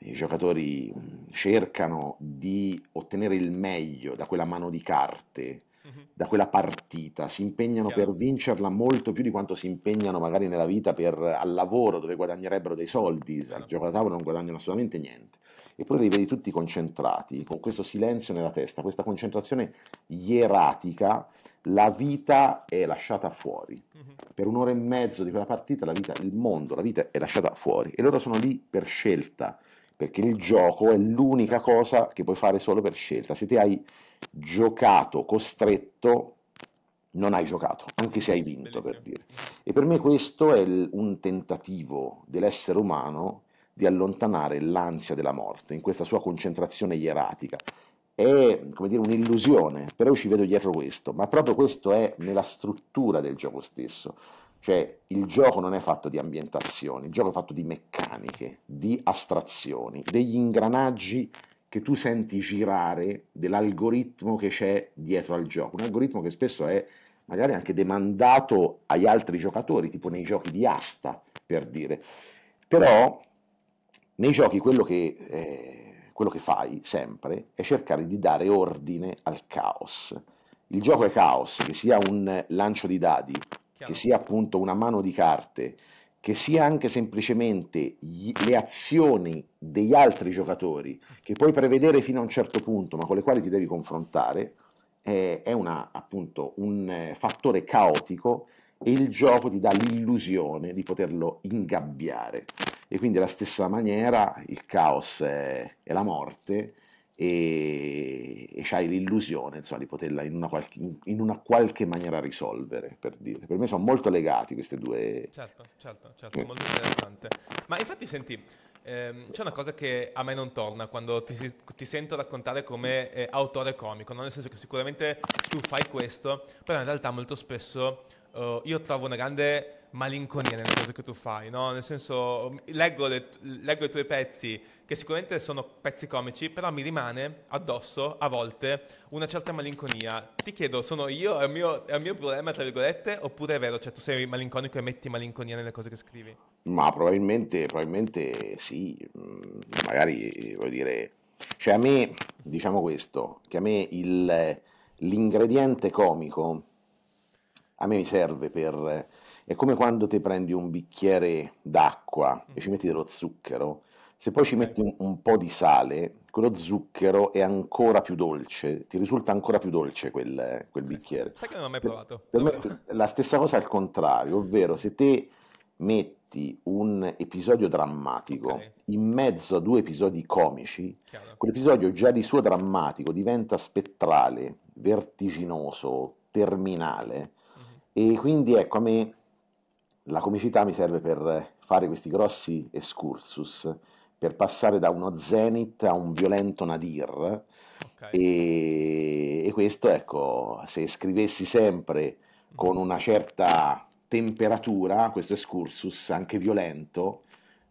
i giocatori mm, cercano di ottenere il meglio da quella mano di carte Mhm. da quella partita, si impegnano Chiaro. per vincerla molto più di quanto si impegnano magari nella vita per, al lavoro dove guadagnerebbero dei soldi, Chiaro. al gioco da tavolo non guadagnano assolutamente niente. Eppure li vedi tutti concentrati, con questo silenzio nella testa, questa concentrazione ieratica, la vita è lasciata fuori. Uh-huh. Per un'ora e mezzo di quella partita la vita, il mondo, la vita è lasciata fuori e loro sono lì per scelta, perché il gioco è l'unica cosa che puoi fare solo per scelta. Se te hai giocato costretto, non hai giocato, anche se hai vinto Bellissimo. per dire. E per me questo è il, un tentativo dell'essere umano di allontanare l'ansia della morte, in questa sua concentrazione ieratica. È come dire un'illusione, però io ci vedo dietro questo, ma proprio questo è nella struttura del gioco stesso. Cioè il gioco non è fatto di ambientazioni, il gioco è fatto di meccaniche, di astrazioni, degli ingranaggi che tu senti girare dell'algoritmo che c'è dietro al gioco, un algoritmo che spesso è magari anche demandato agli altri giocatori, tipo nei giochi di asta, per dire. Però nei giochi quello che, eh, quello che fai sempre è cercare di dare ordine al caos. Il gioco è caos, che sia un lancio di dadi, Chiaro. che sia appunto una mano di carte, che sia anche semplicemente gli, le azioni degli altri giocatori, che puoi prevedere fino a un certo punto, ma con le quali ti devi confrontare, eh, è una, appunto un eh, fattore caotico e il gioco ti dà l'illusione di poterlo ingabbiare. E quindi alla stessa maniera il caos è, è la morte, e, e hai l'illusione insomma, di poterla in una, qualche, in una, qualche, maniera risolvere, per dire. Per me sono molto legati queste due... Certo, certo, certo, eh. molto interessante. Ma infatti senti, ehm, c'è una cosa che a me non torna quando ti, ti sento raccontare come eh, autore comico, no? nel senso che sicuramente tu fai questo, però in realtà molto spesso eh, io trovo una grande malinconia nelle cose che tu fai, no? Nel senso, leggo, le, leggo, i tuoi pezzi, che sicuramente sono pezzi comici, però mi rimane addosso, a volte, una certa malinconia. Ti chiedo, sono io, è il mio, è il mio problema, tra virgolette, oppure è vero, cioè tu sei malinconico e metti malinconia nelle cose che scrivi? Ma probabilmente, probabilmente sì, mm, magari, voglio dire... Cioè a me, diciamo questo, che a me il, l'ingrediente comico a me mi serve per è come quando ti prendi un bicchiere d'acqua e ci mm. metti dello zucchero, se poi ci metti un, un, po' di sale, quello zucchero è ancora più dolce, ti risulta ancora più dolce quel, quel bicchiere. Sai che non ho mai provato. Per, per me, la stessa cosa al contrario, ovvero se te metti un episodio drammatico okay. in mezzo a due episodi comici, Chiaro. quell'episodio già di suo drammatico diventa spettrale, vertiginoso, terminale, mm-hmm. e quindi è come ecco, la comicità mi serve per fare questi grossi excursus, per passare da uno zenith a un violento nadir. Okay. E, e, questo, ecco, se scrivessi sempre con una certa temperatura, questo excursus, anche violento,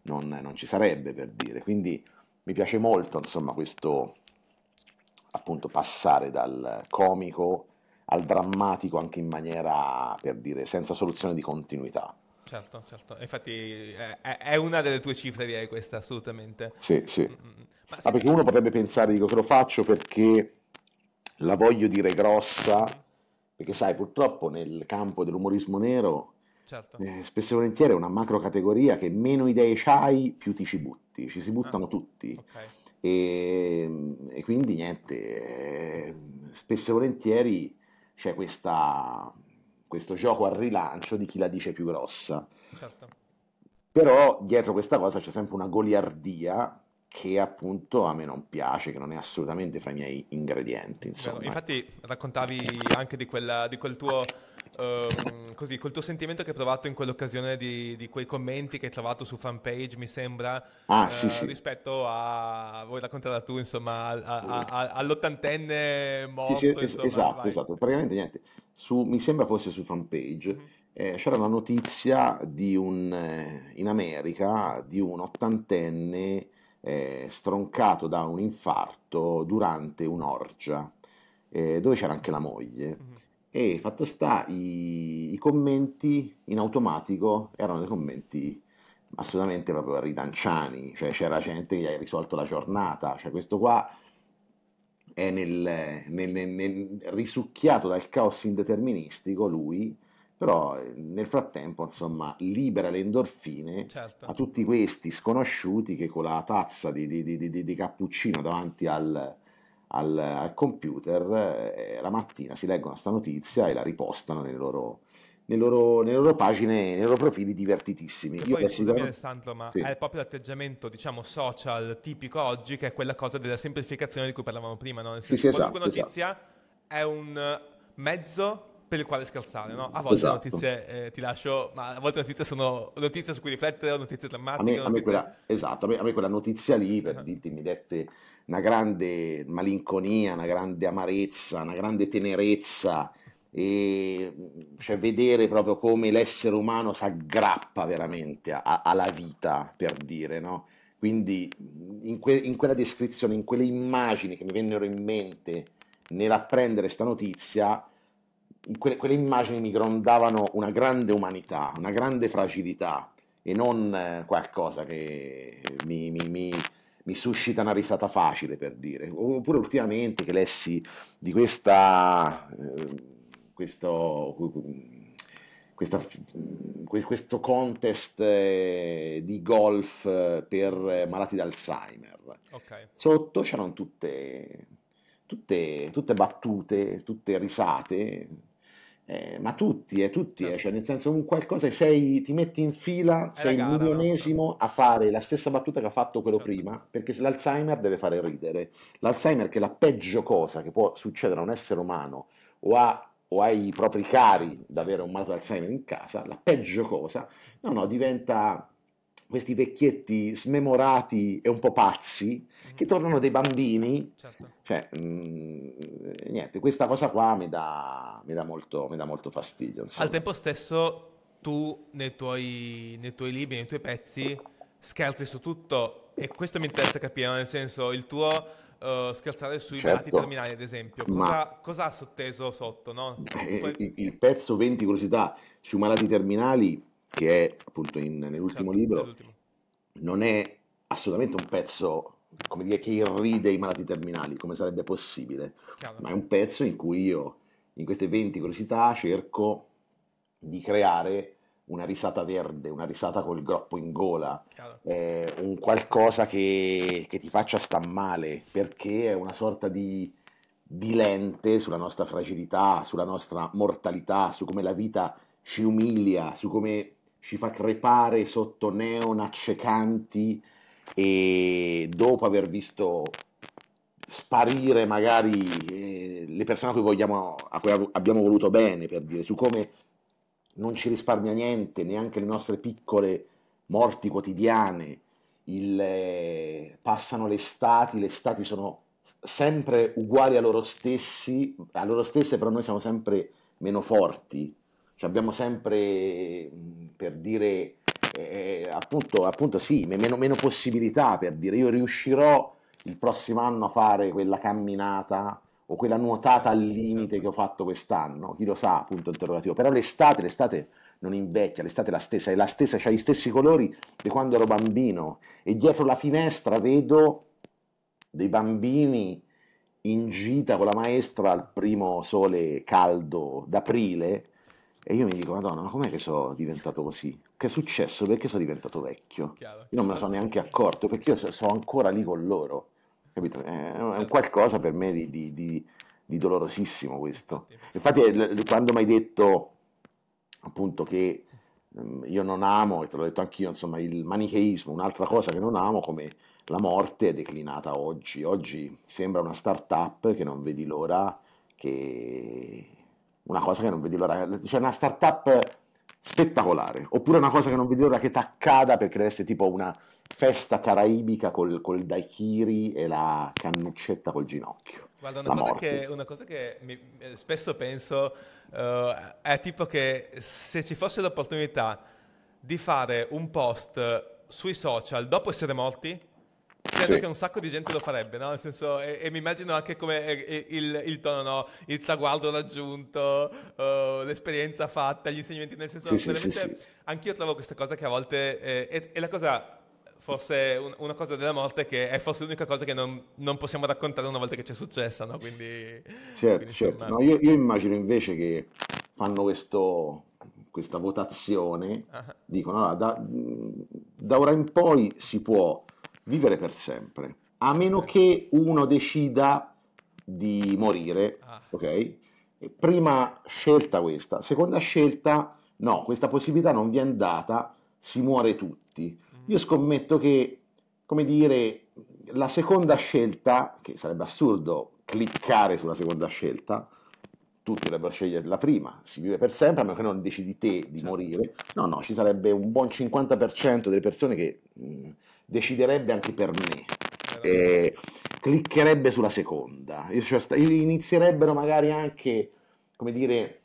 non, non ci sarebbe per dire. Quindi mi piace molto, insomma, questo appunto passare dal comico al drammatico anche in maniera, per dire, senza soluzione di continuità. Certo, certo. Infatti eh, è una delle tue cifre, direi questa, assolutamente. Sì, sì. Mm, mm, mm. Ma ah, perché uno potrebbe pensare, dico, che lo faccio perché la voglio dire grossa, perché sai, purtroppo nel campo dell'umorismo nero Certo. Eh, spesso e volentieri è una macro categoria che meno idee c'hai, più ti ci butti, ci si ah, buttano ah, tutti. Okay. E, ehm, e, quindi niente, eh, spesso e volentieri c'è questa questo gioco al rilancio di chi la dice più grossa. Certo. Però dietro questa cosa c'è sempre una goliardia che appunto a me non piace, che non è assolutamente fra i miei ingredienti. Insomma. Infatti raccontavi anche di, quella, di quel tuo... Uh, così, col tuo sentimento che hai provato in quell'occasione di, di, quei commenti che hai trovato su fanpage, mi sembra, ah, uh, sì, rispetto a, vuoi raccontarla tu, insomma, a, a, a, all'ottantenne morto, sì, sì, insomma, Esatto, vai. esatto, praticamente niente su, mi sembra fosse su fanpage, mm. eh, c'era la notizia di un, eh, in America di un ottantenne eh, stroncato da un infarto durante un'orgia, eh, dove c'era anche la moglie. Mm-hmm. E fatto sta, i, i, commenti in automatico erano dei commenti assolutamente proprio ridanciani, cioè c'era gente che gli ha risolto la giornata, cioè questo qua è nel, nel, nel, risucchiato dal caos indeterministico lui, però eh, nel frattempo insomma libera le endorfine certo. a tutti questi sconosciuti che con la tazza di, di, di, di cappuccino davanti al, al, al computer eh, la mattina si leggono questa notizia e la ripostano nei loro nelle loro, nelle loro pagine, nei loro profili divertitissimi. E Io poi, scusami Alessandro, ma sì. è proprio l'atteggiamento, diciamo, social tipico oggi, che è quella cosa della semplificazione di cui parlavamo prima, no? Nel senso, sì, sì, qualunque esatto, esatto. notizia esatto. è un mezzo per il quale scherzare, no? A volte esatto. le notizie, eh, ti lascio, ma a volte notizie sono notizie su cui riflettere, notizie drammatiche. A me, notizie... A me quella, esatto, a me, a me, quella notizia lì, per uh-huh. dirti, mi dette una grande malinconia, una grande amarezza, una grande tenerezza, e cioè vedere proprio come l'essere umano si aggrappa veramente a, a, alla vita, per dire, no? Quindi in, que, in, quella descrizione, in quelle immagini che mi vennero in mente nell'apprendere questa notizia, que, quelle, immagini mi grondavano una grande umanità, una grande fragilità e non eh, qualcosa che mi, mi, mi mi suscita una risata facile per dire, oppure ultimamente che lessi di questa eh, questo, questa, questo contest eh, di golf eh, per eh, malati d'Alzheimer. Okay. Sotto c'erano tutte, tutte, tutte battute, tutte risate, eh, ma tutti, eh, tutti, eh, certo. cioè nel senso un qualcosa sei, ti metti in fila, È sei gara, il milionesimo no? a fare la stessa battuta che ha fatto quello certo. prima, perché l'Alzheimer deve fare ridere. L'Alzheimer che è la peggio cosa che può succedere a un essere umano o a o i propri cari da avere un malato d'Alzheimer in casa, la peggio cosa, no, no, diventa questi vecchietti smemorati e un po' pazzi mm che tornano dei bambini. Certo. Cioè, mh, mm, niente, questa cosa qua mi dà, mi dà, molto, mi dà molto, fastidio. Insomma. Al tempo stesso tu nei tuoi, nei tuoi libri, nei tuoi pezzi, scherzi su tutto e questo mi interessa capire, nel senso il tuo uh, scherzare sui certo. malati terminali, ad esempio. Cosa, cosa ha sotteso sotto? No? Eh, Poi... Il, il, pezzo 20 curiosità sui malati terminali, che è appunto in, nell'ultimo certo, libro, nell'ultimo. non è assolutamente un pezzo come dire, che irride i malati terminali, come sarebbe possibile, Chiaro. ma è un pezzo in cui io, in queste 20 curiosità, cerco di creare una risata verde, una risata col groppo in gola, eh, un qualcosa che, che, ti faccia star male, perché è una sorta di, di lente sulla nostra fragilità, sulla nostra mortalità, su come la vita ci umilia, su come ci fa crepare sotto neon accecanti e dopo aver visto sparire magari eh, le persone a cui, vogliamo, a cui abbiamo voluto bene, per dire, su come non ci risparmia niente, neanche le nostre piccole morti quotidiane, il, eh, passano le estati, le estati sono sempre uguali a loro stessi, a loro stesse però noi siamo sempre meno forti, cioè abbiamo sempre, per dire, eh, appunto, appunto sì, meno, meno possibilità per dire io riuscirò il prossimo anno a fare quella camminata o quella nuotata al esatto. limite che ho fatto quest'anno, chi lo sa, punto interrogativo. Però l'estate, l'estate non invecchia, l'estate è la stessa, è la stessa, ha gli stessi colori di quando ero bambino e dietro la finestra vedo dei bambini in gita con la maestra al primo sole caldo d'aprile e io mi dico, madonna, ma com'è che sono diventato così? Che è successo? Perché sono diventato vecchio? Chiaro, chiaro. Io non me ne sono neanche accorto, perché io sono ancora lì con loro capito? È, un qualcosa per me di, di, di, di dolorosissimo questo. Infatti eh, quando mi hai detto appunto che mm, io non amo, e te l'ho detto anch'io, insomma, il manicheismo, un'altra cosa che non amo come la morte è declinata oggi. Oggi sembra una start-up che non vedi l'ora che una cosa che non vedi l'ora, cioè una start-up spettacolare, oppure una cosa che non vedi l'ora che t'accada perché deve essere tipo una festa caraibica col, col daiquiri e la cannuccetta col ginocchio. Guarda, una, cosa che, una cosa che, mi, eh, spesso penso uh, è tipo che se ci fosse l'opportunità di fare un post sui social dopo essere morti, credo sì. che un sacco di gente lo farebbe, no? Nel senso, e, e mi immagino anche come eh, il, il, tono, no? Il traguardo raggiunto, uh, l'esperienza fatta, gli insegnamenti, nel senso, sì, veramente, sì, sì, anch'io trovo questa cosa che a volte eh, è, è la cosa forse un, una cosa della morte che è forse l'unica cosa che non, non possiamo raccontare una volta che ci è successa, no? Quindi, certo, quindi certo. No, io, io, immagino invece che fanno questo, questa votazione, uh-huh. dicono ah, da, da ora in poi si può vivere per sempre, a meno okay. che uno decida di morire, ah. ok? Prima scelta questa, seconda scelta no, questa possibilità non viene data, si muore tutti. Io scommetto che, come dire, la seconda scelta, che sarebbe assurdo cliccare sulla seconda scelta, tutti dovrebbero scegliere la prima, si vive per sempre, a meno che non decidi te di certo. morire. No, no, ci sarebbe un buon 50% delle persone che mh, mm, deciderebbe anche per me. Eh, cliccherebbe sulla seconda, cioè, inizierebbero magari anche, come dire,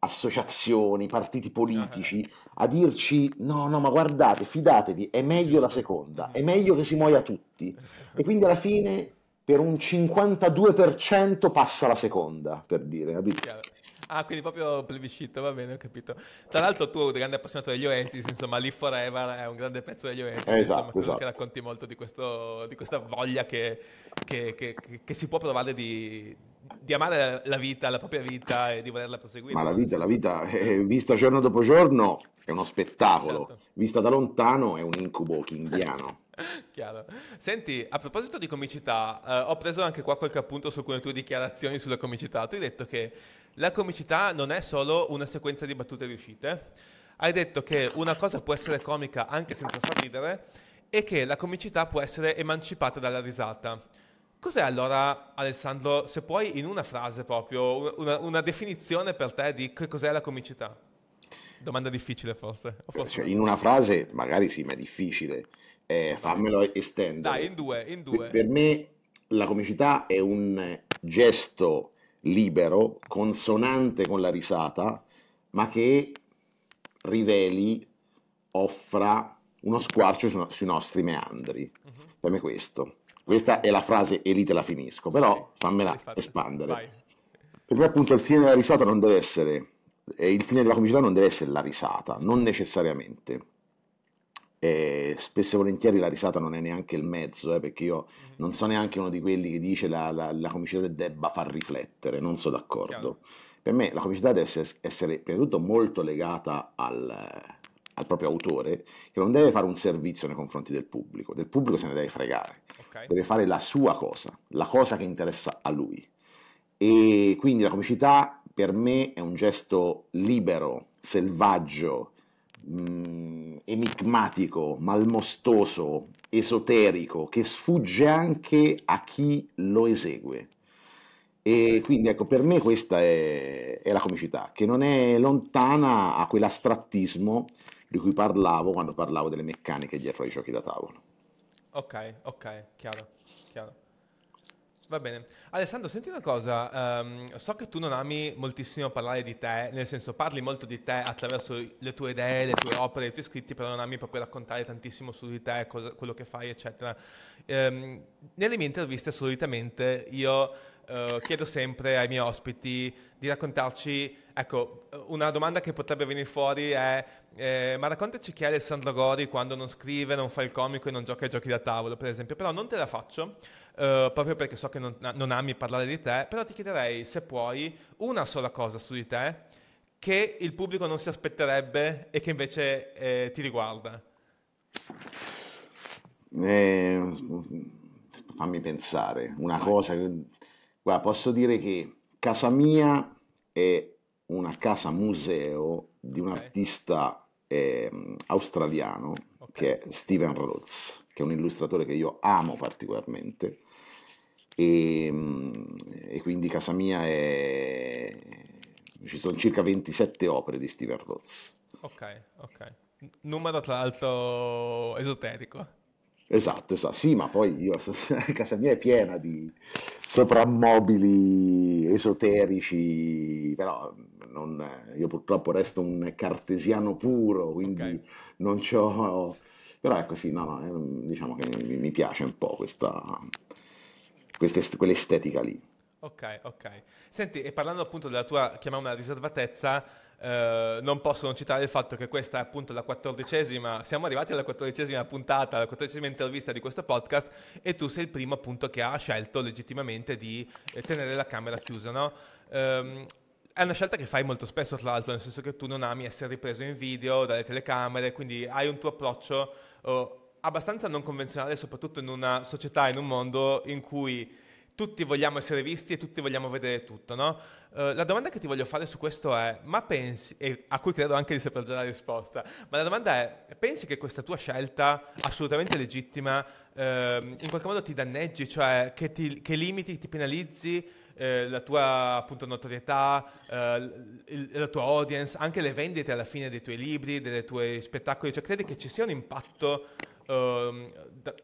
associazioni, partiti eh, eh. politici a dirci no, no, ma guardate, fidatevi, è meglio la seconda, è meglio che si muoia tutti. E quindi alla fine per un 52% passa la seconda, per dire, capito? Ah, quindi proprio plebiscito, va bene, ho capito. Tra l'altro tu, grande appassionato degli Oasis, insomma, Live Forever è un grande pezzo degli Oasis, esatto, insomma, esatto. che racconti molto di, questo, di questa voglia che, che, che, che, si può provare di, di, amare la vita, la propria vita e di volerla proseguire. Ma la vita, la vita, è eh, vista giorno dopo giorno, è uno spettacolo. Certo. Vista da lontano è un incubo kindiano. Chiaro. Senti, a proposito di comicità, eh, ho preso anche qua qualche appunto su alcune tue dichiarazioni sulla comicità. Tu hai detto che la comicità non è solo una sequenza di battute riuscite. Hai detto che una cosa può essere comica anche senza far ridere e che la comicità può essere emancipata dalla risata. Cos'è allora, Alessandro, se puoi in una frase proprio, una, una definizione per te di che cos'è la comicità? Domanda difficile forse. forse cioè, in una frase magari sì, ma è difficile. Eh, fammelo estendere. Dai, in due, in due. Per, per me la comicità è un gesto libero, consonante con la risata, ma che riveli, offra uno squarcio su, sui nostri meandri. Uh-huh. Per me questo. Questa è la frase e lì te la finisco, però okay. fammela Vai, espandere. Vai. Per me appunto il fine della risata non deve essere il fine della comicità non deve essere la risata, non necessariamente. Eh, spesso e volentieri la risata non è neanche il mezzo, eh, perché io mm-hmm. non sono neanche uno di quelli che dice la, la, la comicità debba far riflettere, non sono d'accordo. Chiaro. Per me la comicità deve essere, essere prima di tutto molto legata al, al proprio autore, che non deve fare un servizio nei confronti del pubblico, del pubblico se ne deve fregare, okay. deve fare la sua cosa, la cosa che interessa a lui. E quindi la comicità per me è un gesto libero, selvaggio, mh, mm, enigmatico, malmostoso, esoterico, che sfugge anche a chi lo esegue. E quindi ecco, per me questa è, è la comicità, che non è lontana a quell'astrattismo di cui parlavo quando parlavo delle meccaniche dietro ai giochi da tavolo. Ok, ok, chiaro. Va bene. Alessandro, senti una cosa, um, so che tu non ami moltissimo parlare di te, nel senso parli molto di te attraverso le tue idee, le tue opere, i tuoi scritti, però non ami proprio raccontare tantissimo su di te, cosa, quello che fai, eccetera. Um, nelle mie interviste solitamente io uh, chiedo sempre ai miei ospiti di raccontarci, ecco, una domanda che potrebbe venire fuori è, eh, ma raccontaci chi è Alessandro Gori quando non scrive, non fa il comico e non gioca ai giochi da tavolo, per esempio, però non te la faccio eh, proprio perché so che non, non ami parlare di te, però ti chiederei se puoi una sola cosa su di te che il pubblico non si aspetterebbe e che invece eh, ti riguarda? Eh, fammi pensare, una cosa, guarda, posso dire che casa mia è una casa museo di un okay. artista eh, australiano okay. che è Steven Rhodes, che è un illustratore che io amo particolarmente e, ehm, e quindi casa mia è... ci sono circa 27 opere di Steven Roz. Ok, ok. Numero tra l'altro esoterico. Esatto, esatto, sì, ma poi io, casa mia è piena di soprammobili esoterici, però non, io purtroppo resto un cartesiano puro, quindi okay. non c'ho... però è così no, no, diciamo che mi, mi piace un po' questa, quell'estetica lì. Ok, ok. Senti, e parlando appunto della tua, chiamiamola riservatezza, eh, non posso non citare il fatto che questa è appunto la quattordicesima, siamo arrivati alla quattordicesima puntata, alla quattordicesima intervista di questo podcast e tu sei il primo appunto che ha scelto legittimamente di eh, tenere la camera chiusa, no? Um, è una scelta che fai molto spesso, tra l'altro, nel senso che tu non ami essere ripreso in video dalle telecamere, quindi hai un tuo approccio oh, abbastanza non convenzionale, soprattutto in una società, in un mondo in cui tutti vogliamo essere visti e tutti vogliamo vedere tutto, no? Uh, la domanda che ti voglio fare su questo è, ma pensi, e a cui credo anche di sapere già la risposta, ma la domanda è, pensi che questa tua scelta assolutamente legittima uh, in qualche modo ti danneggi, cioè che, ti, che limiti, ti penalizzi eh, la tua appunto notorietà, eh, il, la tua audience, anche le vendite alla fine dei tuoi libri, dei tuoi spettacoli, cioè credi che ci sia un impatto Ehm, da,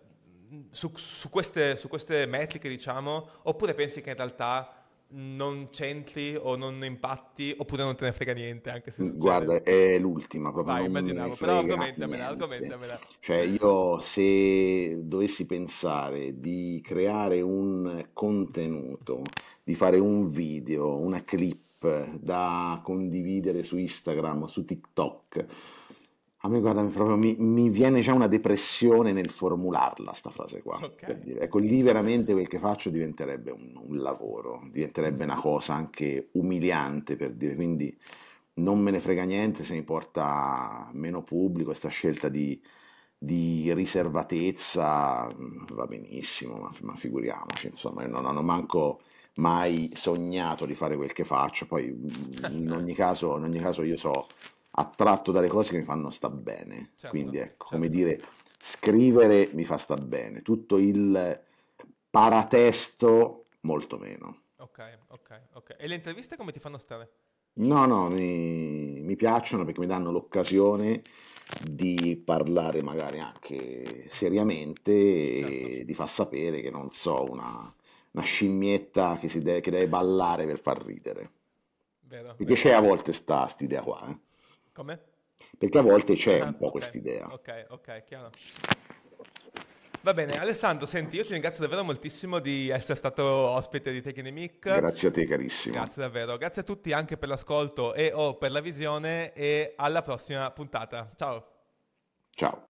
su, su, queste, su, queste, metriche, diciamo, oppure pensi che in realtà non c'entri o non impatti oppure non te ne frega niente anche se succede. guarda è l'ultima proprio Vai, immaginavo, però argomentamela, argomentamela cioè io se dovessi pensare di creare un contenuto di fare un video una clip da condividere su Instagram su TikTok a me guarda, proprio mi, mi, viene già una depressione nel formularla, sta frase qua. Okay. Dire, ecco, lì veramente quel che faccio diventerebbe un, un, lavoro, diventerebbe una cosa anche umiliante per dire, quindi non me ne frega niente se mi porta meno pubblico, questa scelta di, di riservatezza mm, va benissimo, ma, ma figuriamoci, insomma, non ho manco mai sognato di fare quel che faccio, poi mm, in ogni caso, in ogni caso io so attratto dalle cose che mi fanno sta bene. Certo, Quindi ecco, certo. come certo. dire, scrivere mi fa sta bene, tutto il paratesto molto meno. Ok, ok, ok. E le interviste come ti fanno stare? No, no, mi, mi piacciono perché mi danno l'occasione di parlare magari anche seriamente certo. e di far sapere che non so, una, una scimmietta che, de- che, deve ballare per far ridere. Vero, Perché vero. c'è a volte sta idea qua. Eh? Come? Perché a volte c'è ah, un po' okay, quest'idea. Ok, ok, chiaro. Va bene, Alessandro, senti, io ti ringrazio davvero moltissimo di essere stato ospite di Taking Mic. Grazie a te, carissimo. Grazie davvero. Grazie a tutti anche per l'ascolto e o per la visione e alla prossima puntata. Ciao. Ciao.